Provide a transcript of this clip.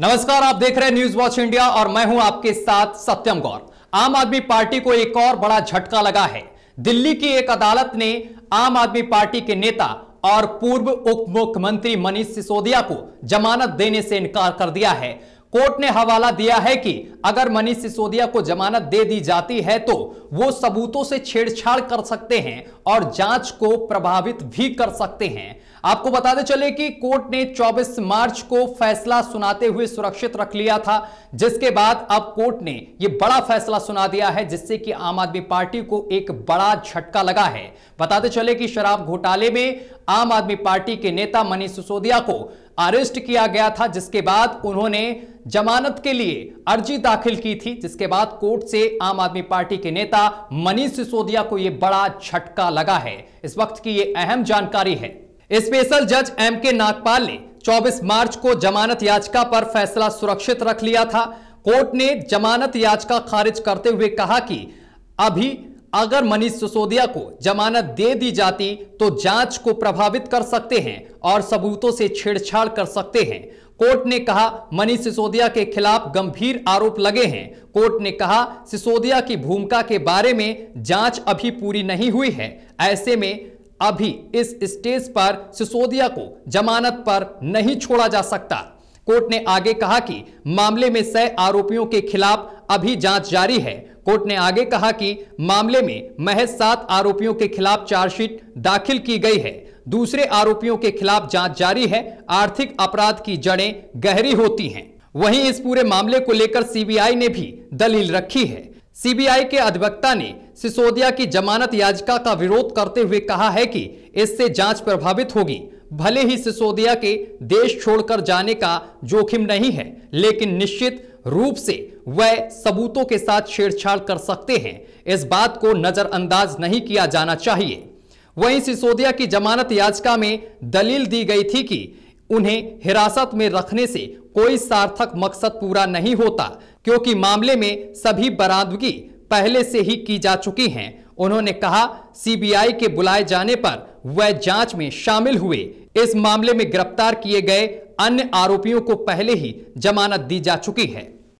नमस्कार आप देख रहे हैं न्यूज वॉच इंडिया और मैं हूं आपके साथ सत्यम गौर आम आदमी पार्टी को एक और बड़ा झटका लगा है दिल्ली की एक अदालत ने आम आदमी पार्टी के नेता और पूर्व उप मुख्यमंत्री मनीष सिसोदिया को जमानत देने से इनकार कर दिया है कोर्ट ने हवाला दिया है कि अगर मनीष सिसोदिया को जमानत दे दी जाती है तो वो सबूतों से छेड़छाड़ कर सकते हैं और जांच को प्रभावित भी कर सकते हैं आपको बताते चले कि कोर्ट ने 24 मार्च को फैसला सुनाते हुए सुरक्षित रख लिया था जिसके बाद अब कोर्ट ने यह बड़ा फैसला सुना दिया है जिससे कि आम आदमी पार्टी को एक बड़ा झटका लगा है बताते चले कि शराब घोटाले में आम आदमी पार्टी के नेता मनीष सिसोदिया को अरेस्ट किया गया था जिसके बाद उन्होंने जमानत के लिए अर्जी दाखिल की थी जिसके बाद कोर्ट से आम आदमी पार्टी के नेता मनीष सिसोदिया को यह बड़ा झटका लगा है इस वक्त की यह अहम जानकारी है स्पेशल जज एम के नागपाल ने 24 मार्च को जमानत याचिका पर फैसला सुरक्षित रख लिया था कोर्ट ने जमानत याचिका खारिज करते हुए कहा कि अभी अगर मनीष सिसोदिया को जमानत दे दी जाती तो जांच को प्रभावित कर सकते हैं और सबूतों से छेड़छाड़ कर सकते हैं कोर्ट ने कहा मनीष सिसोदिया के खिलाफ गंभीर आरोप लगे हैं कोर्ट ने कहा सिसोदिया की भूमिका के बारे में जांच अभी पूरी नहीं हुई है ऐसे में अभी इस स्टेज पर सिसोदिया को जमानत पर नहीं छोड़ा जा सकता कोर्ट ने आगे कहा कि मामले में सह आरोपियों के खिलाफ अभी जांच जारी है कोर्ट ने आगे कहा कि मामले में महज सात आरोपियों के खिलाफ चार्जशीट दाखिल की गई है दूसरे आरोपियों के खिलाफ जांच जारी है आर्थिक अपराध की जड़ें गहरी होती हैं वहीं इस पूरे मामले को लेकर सीबीआई ने भी दलील रखी है सीबीआई के अधिवक्ता ने सिसोदिया की जमानत याचिका का विरोध करते हुए कहा है कि इससे जांच प्रभावित होगी भले ही सिसोदिया के देश छोड़कर जाने का जोखिम नहीं है लेकिन निश्चित रूप से वह सबूतों के साथ छेड़छाड़ कर सकते हैं इस बात को नजरअंदाज नहीं किया जाना चाहिए वहीं सिसोदिया की जमानत याचिका में दलील दी गई थी कि उन्हें हिरासत में रखने से कोई सार्थक मकसद पूरा नहीं होता क्योंकि मामले में सभी बरामदगी पहले से ही की जा चुकी हैं उन्होंने कहा सीबीआई के बुलाए जाने पर वह जांच में शामिल हुए इस मामले में गिरफ्तार किए गए अन्य आरोपियों को पहले ही जमानत दी जा चुकी है